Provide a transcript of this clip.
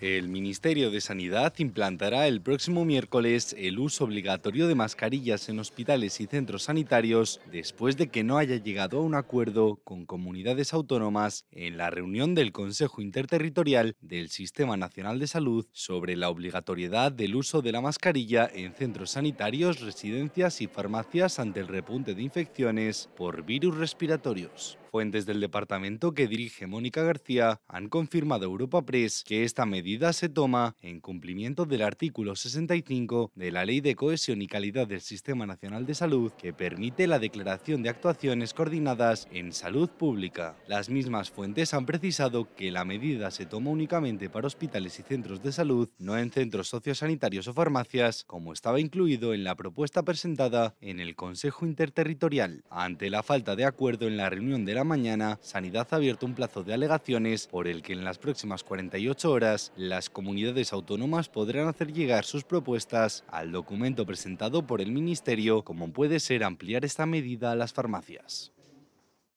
El Ministerio de Sanidad implantará el próximo miércoles el uso obligatorio de mascarillas en hospitales y centros sanitarios después de que no haya llegado a un acuerdo con comunidades autónomas en la reunión del Consejo Interterritorial del Sistema Nacional de Salud sobre la obligatoriedad del uso de la mascarilla en centros sanitarios, residencias y farmacias ante el repunte de infecciones por virus respiratorios. Fuentes del departamento que dirige Mónica García han confirmado a Europa Press que esta medida se toma en cumplimiento del artículo 65 de la Ley de Cohesión y Calidad del Sistema Nacional de Salud que permite la declaración de actuaciones coordinadas en salud pública. Las mismas fuentes han precisado que la medida se toma únicamente para hospitales y centros de salud, no en centros sociosanitarios o farmacias, como estaba incluido en la propuesta presentada en el Consejo Interterritorial. Ante la falta de acuerdo en la reunión de mañana, Sanidad ha abierto un plazo de alegaciones por el que en las próximas 48 horas las comunidades autónomas podrán hacer llegar sus propuestas al documento presentado por el Ministerio, como puede ser ampliar esta medida a las farmacias.